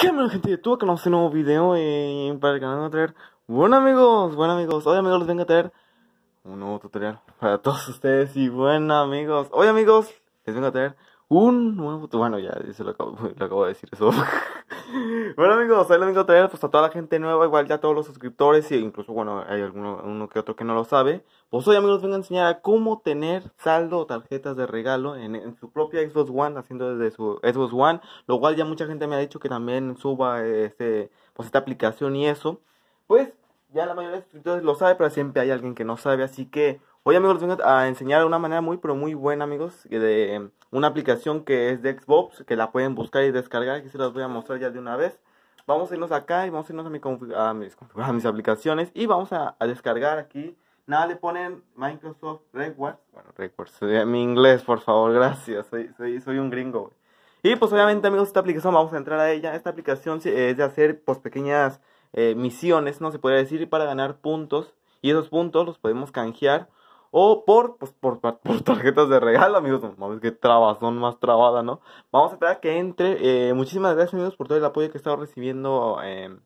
¿Qué onda gente de YouTube? Que nos hace un nuevo video y eh, para el canal vengo a traer Bueno amigos, bueno amigos, hoy amigos les vengo a traer Un nuevo tutorial para todos ustedes Y bueno amigos, hoy amigos les vengo a traer un nuevo. Bueno, ya se lo acabo, de decir eso. bueno, amigos, hoy lo vengo a traer pues, a toda la gente nueva, igual ya todos los suscriptores, y incluso, bueno, hay alguno uno que otro que no lo sabe. Pues hoy, amigos, vengo a enseñar cómo tener saldo o tarjetas de regalo en, su propia Xbox One, haciendo desde su Xbox One. Lo cual ya mucha gente me ha dicho que también suba este, pues, esta aplicación y eso. Pues ya la mayoría de suscriptores lo sabe, pero siempre hay alguien que no sabe, así que Hoy amigos les vengo a enseñar de una manera muy pero muy buena amigos de una aplicación que es de Xbox que la pueden buscar y descargar, aquí se las voy a mostrar ya de una vez. Vamos a irnos acá y vamos a irnos a, mi mis, aplicaciones y vamos a, descargar aquí. Nada, le ponen Microsoft Rewards, bueno Rewards, mi inglés por favor, gracias, soy, un gringo. Y pues obviamente amigos esta aplicación, vamos a entrar a ella, esta aplicación es de hacer pues pequeñas eh, misiones, no se podría decir, para ganar puntos. Y esos puntos los podemos canjear o por, pues, por, por, tarjetas de regalo, amigos. mames, qué trabazón más trabada, ¿no? Vamos a esperar que entre. Eh, muchísimas gracias, amigos, por todo el apoyo que he estado recibiendo. Eh,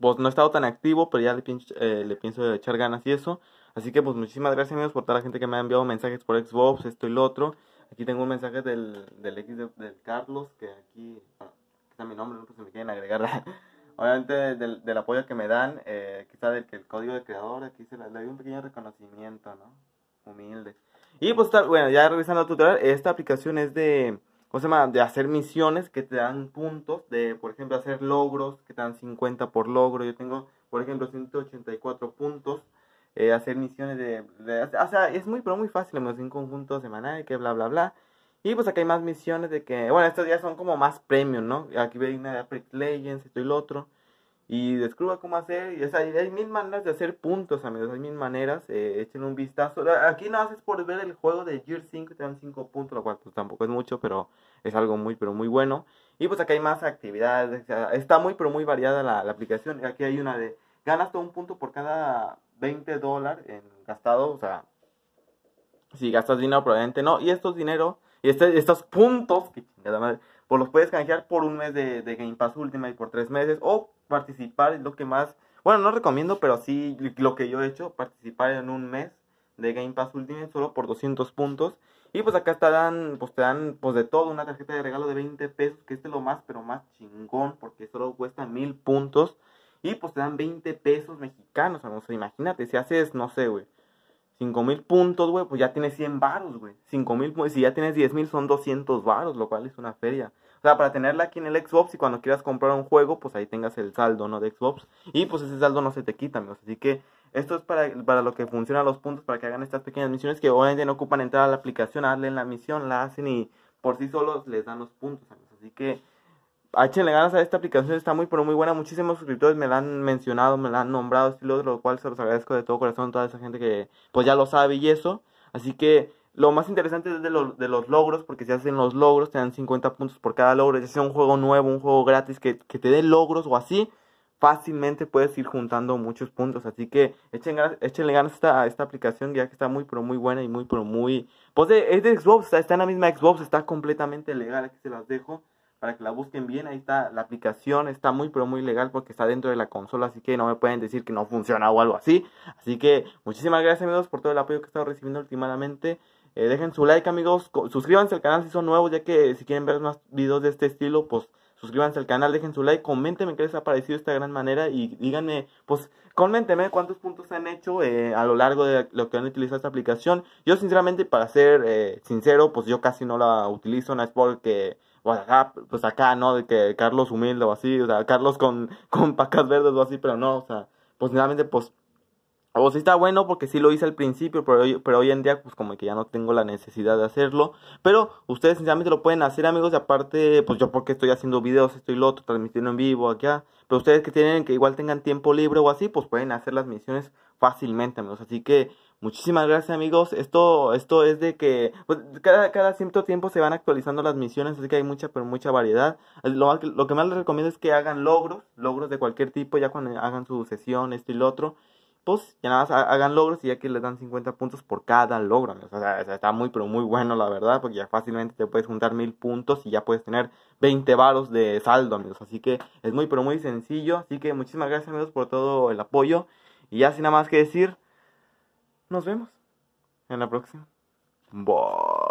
pues no he estado tan activo, pero ya le, eh, le pienso echar ganas y eso. Así que, pues, muchísimas gracias, amigos, por toda la gente que me ha enviado mensajes por Xbox, esto y lo otro. Aquí tengo un mensaje del, del X de, del Carlos, que aquí. Ah, está mi nombre, no pues, si me quieren agregar. obviamente del, del, apoyo que me dan, eh, quizá del que el código de creador, aquí se le, doy un pequeño reconocimiento, ¿no? Humilde. Y pues, bueno, ya revisando a tutorial, esta aplicación es de, ¿cómo se llama? De hacer misiones que te dan puntos, de, por ejemplo, hacer logros, que te dan 50 por logro. Yo tengo, por ejemplo, 184 puntos. Eh, hacer misiones de, O sea, es muy, pero muy fácil. Me un conjunto semanal, que bla, bla, bla. Y pues acá hay más misiones de que, bueno, estos ya son como más premium, ¿no? Aquí ve una de Apex Legends, esto y lo otro. Y descubra cómo hacer, y, hay mil maneras de hacer puntos, amigos, hay mil maneras, eh, echen un vistazo. Aquí no haces por ver el juego de Gear 5 te dan 5 puntos, lo cual pues, tampoco es mucho, pero es algo muy, pero muy bueno. Y pues acá hay más actividades, está muy, pero muy variada la, aplicación. Aquí hay una de, ganas todo un punto por cada 20 dólares en gastado, o sea, si gastas dinero, probablemente no. Y estos dinero y este, estos puntos, que chingada madre, pues los puedes canjear por un mes de, Game Pass Ultimate, por tres meses, o participar, en lo que más, bueno, no recomiendo, pero sí lo que yo he hecho, participar en un mes de Game Pass Ultimate solo por 200 puntos. Y pues acá estarán, pues te dan pues de todo, una tarjeta de regalo de 20 pesos, que este es lo más, pero más chingón, porque solo cuesta 1000 puntos. Y pues te dan 20 pesos mexicanos, o no imagínate, si haces, no sé, güey, 5.000 mil puntos, güey, pues ya tienes 100 varos, güey. 5.000 mil, pues, si ya tienes 10 mil son 200 varos, lo cual es una feria. O sea, para tenerla aquí en el Xbox y cuando quieras comprar un juego, pues ahí tengas el saldo, ¿no? De Xbox. Y pues ese saldo no se te quita, amigos. Así que esto es para, lo que funcionan los puntos, para que hagan estas pequeñas misiones que obviamente no ocupan entrar a la aplicación, Hazle la misión, la hacen y por sí solos les dan los puntos, amigos. Así que échenle ganas a esta aplicación, está muy, pero muy buena. Muchísimos suscriptores me la han mencionado, me la han nombrado, lo cual se los agradezco de todo corazón toda esa gente que pues ya lo sabe y eso. Así que lo más interesante es de, los, de los logros, porque si hacen los logros, te dan 50 puntos por cada logro. Ya sea un juego nuevo, un juego gratis, que, que te dé logros o así, fácilmente puedes ir juntando muchos puntos. Así que echen ganas, échenle ganas a esta, aplicación, ya que está muy, pero muy buena y muy, pero muy... Pues es de Xbox, está en la misma Xbox, está completamente legal, aquí se las dejo para que la busquen bien. Ahí está la aplicación, está muy pero muy legal porque está dentro de la consola, así que no me pueden decir que no funciona o algo así. Así que muchísimas gracias amigos por todo el apoyo que he estado recibiendo últimamente. Eh, dejen su like amigos, suscríbanse al canal si son nuevos, ya que si quieren ver más videos de este estilo, pues suscríbanse al canal, dejen su like, coméntenme qué les ha parecido esta gran manera y díganme, pues coméntenme cuántos puntos han hecho eh, a lo largo de lo que han utilizado esta aplicación. Yo sinceramente, para ser eh, sincero, pues yo casi no la utilizo, no es porque o acá, pues acá, ¿no? De que Carlos humilde o así, o sea, Carlos con, con pacas verdes o así, pero no, o sea, pues realmente, pues o si está bueno porque sí lo hice al principio, pero hoy, en día pues como que ya no tengo la necesidad de hacerlo. Pero ustedes sinceramente lo pueden hacer amigos y aparte pues yo porque estoy haciendo videos, estoy lo otro, transmitiendo en vivo acá. Ah, pero ustedes que tienen que igual tengan tiempo libre o así pues pueden hacer las misiones fácilmente amigos. Así que muchísimas gracias amigos. Esto, esto es de que pues, cada, cada cierto tiempo se van actualizando las misiones así que hay mucha pero mucha variedad. Lo, lo que más les recomiendo es que hagan logros, logros de cualquier tipo ya cuando hagan su sesión, esto y lo otro pues ya nada más hagan logros y ya que les dan 50 puntos por cada logro. O sea, está muy, pero muy bueno, la verdad, porque ya fácilmente te puedes juntar mil puntos y ya puedes tener 20 varos de saldo, amigos. Así que es muy, pero muy sencillo. Así que muchísimas gracias, amigos, por todo el apoyo. Y ya sin nada más que decir, nos vemos en la próxima. Bye.